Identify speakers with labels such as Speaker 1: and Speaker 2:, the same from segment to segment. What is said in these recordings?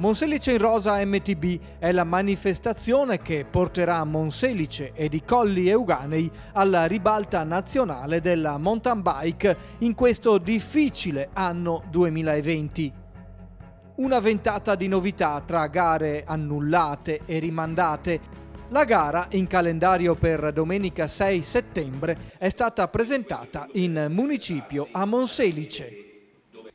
Speaker 1: Monselice in Rosa MTB è la manifestazione che porterà Monselice ed i Colli Euganei alla ribalta nazionale della mountain bike in questo difficile anno 2020. Una ventata di novità tra gare annullate e rimandate. La gara in calendario per domenica 6 settembre è stata presentata in municipio a Monselice.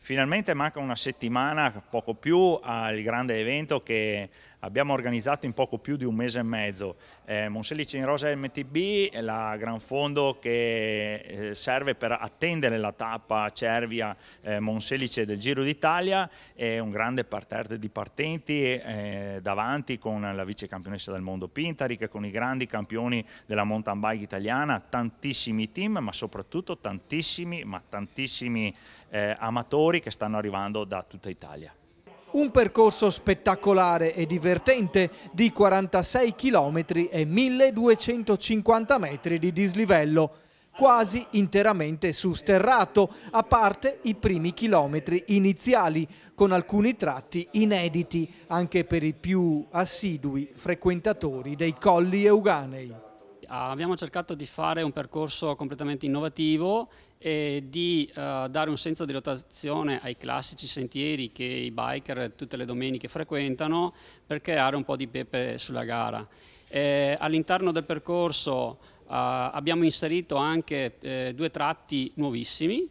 Speaker 2: Finalmente manca una settimana, poco più, al grande evento che Abbiamo organizzato in poco più di un mese e mezzo eh, Monselice in Rosa MTB, la gran fondo che eh, serve per attendere la tappa Cervia eh, Monselice del Giro d'Italia, è un grande parterre di partenti eh, davanti con la vice campionessa del mondo Pintari con i grandi campioni della mountain bike italiana, tantissimi team ma soprattutto tantissimi, ma tantissimi eh, amatori che stanno arrivando da tutta Italia. Un percorso
Speaker 1: spettacolare e divertente di 46 km e 1250 metri di dislivello quasi interamente su a parte i primi chilometri iniziali, con alcuni tratti inediti anche per i più assidui frequentatori dei colli euganei.
Speaker 3: Ah, abbiamo cercato di fare un percorso completamente innovativo e di uh, dare un senso di rotazione ai classici sentieri che i biker tutte le domeniche frequentano per creare un po' di pepe sulla gara. all'interno del percorso uh, abbiamo inserito anche eh, due tratti nuovissimi,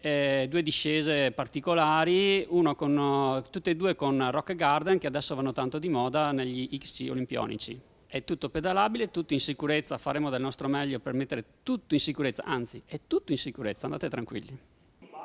Speaker 3: eh, due discese particolari, uno con, uh, tutte e due con Rock Garden che adesso vanno tanto di moda negli XC olimpionici è tutto pedalabile, tutto in sicurezza, faremo del nostro meglio per mettere tutto in sicurezza, anzi è tutto in sicurezza, andate tranquilli.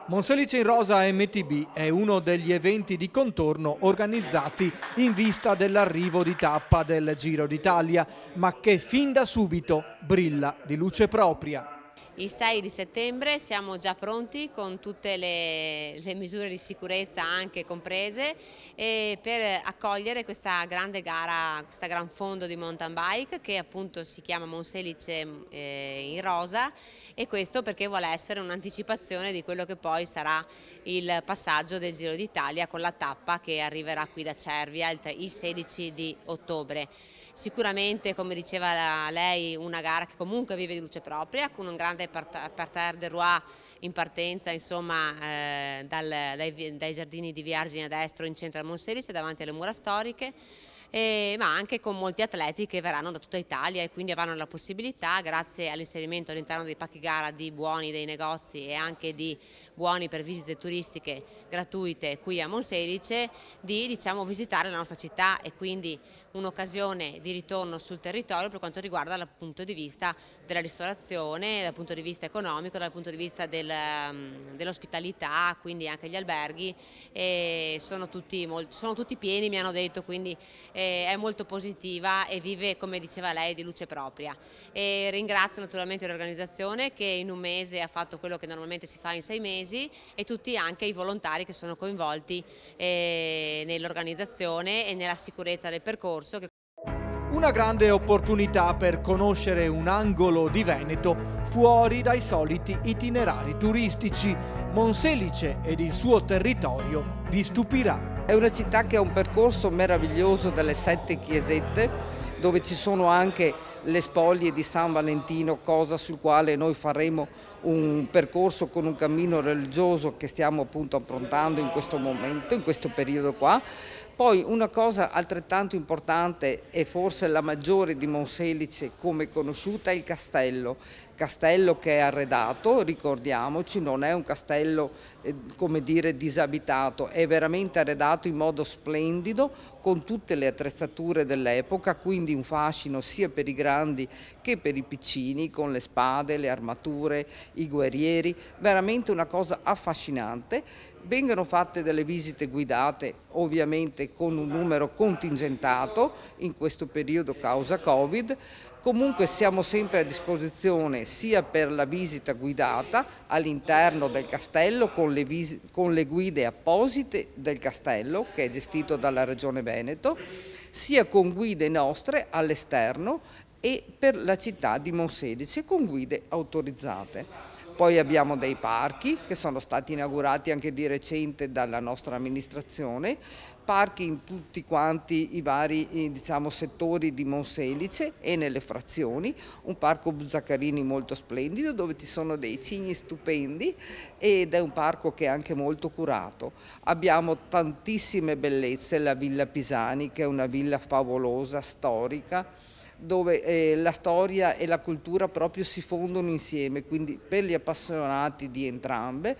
Speaker 1: Monselice in Rosa MTB è uno degli eventi di contorno organizzati in vista dell'arrivo di tappa del Giro d'Italia, ma che fin da subito brilla di luce propria.
Speaker 4: Il 6 di settembre siamo già pronti con tutte le, le misure di sicurezza anche comprese e per accogliere questa grande gara, questa gran fondo di mountain bike che appunto si chiama Monselice eh, in rosa e questo perché vuole essere un'anticipazione di quello che poi sarà il passaggio del Giro d'Italia con la tappa che arriverà qui da Cervia il, 3, il 16 di ottobre. Sicuramente come diceva lei una gara che comunque vive di luce propria con un grande a Parterre de Roy in partenza insomma, eh, dal, dai, dai, giardini di Viargine a destra in centro a Monserice davanti alle mura storiche eh, ma anche con molti atleti che verranno da tutta Italia e quindi avranno la possibilità, grazie all'inserimento all'interno dei pacchi gara di buoni dei negozi e anche di buoni per visite turistiche gratuite qui a Monselice, di diciamo, visitare la nostra città e quindi un'occasione di ritorno sul territorio per quanto riguarda dal punto di vista della ristorazione, dal punto di vista economico, dal punto di vista del, mm, dell'ospitalità, quindi anche gli alberghi, sono tutti, sono, tutti, pieni mi hanno detto, quindi eh, è molto positiva e vive, come diceva lei, di luce propria. E ringrazio naturalmente l'organizzazione che in un mese ha fatto quello che normalmente si fa in sei mesi e tutti anche i volontari che sono coinvolti eh, nell'organizzazione e nella sicurezza del percorso.
Speaker 1: Una grande opportunità per conoscere un angolo di Veneto fuori dai soliti itinerari turistici.
Speaker 5: Monselice ed il suo territorio vi stupirà. È una città che ha un percorso meraviglioso delle sette chiesette dove ci sono anche le spoglie di San Valentino, cosa sul quale noi faremo un percorso con un cammino religioso che stiamo appunto approntando in questo momento, in questo periodo qua. Poi una cosa altrettanto importante e forse la maggiore di Monselice come conosciuta è il castello, castello che è arredato, ricordiamoci, non è un castello eh, come dire disabitato, è veramente arredato in modo splendido con tutte le attrezzature dell'epoca, quindi un fascino sia per i grandi che per i piccini, con le spade, le armature, i guerrieri, veramente una cosa affascinante. Vengono fatte delle visite guidate ovviamente con un numero contingentato in questo periodo causa Covid, comunque siamo sempre a disposizione sia per la visita guidata all'interno del castello con le, con le, guide apposite del castello che è gestito dalla Regione Veneto, sia con guide nostre all'esterno e per la città di Monselice con guide autorizzate. Poi abbiamo dei parchi che sono stati inaugurati anche di recente dalla nostra amministrazione, parchi in tutti quanti i vari eh, diciamo, settori di Monselice e nelle frazioni, un parco Buzzaccarini molto splendido dove ci sono dei cigni stupendi ed è un parco che è anche molto curato. Abbiamo tantissime bellezze, la Villa Pisani che è una villa favolosa, storica, dove eh, la storia e la cultura proprio si fondono insieme, quindi per gli appassionati di entrambe.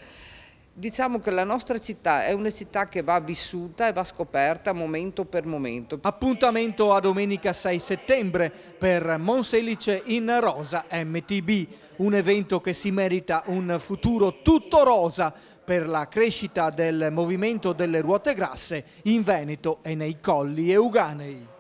Speaker 5: Diciamo che la nostra città è una città che va vissuta e va scoperta momento per momento. Appuntamento a domenica 6 settembre per Monselice
Speaker 1: in Rosa MTB, un evento che si merita un futuro tutto rosa per la crescita del movimento delle ruote grasse in Veneto e nei colli euganei.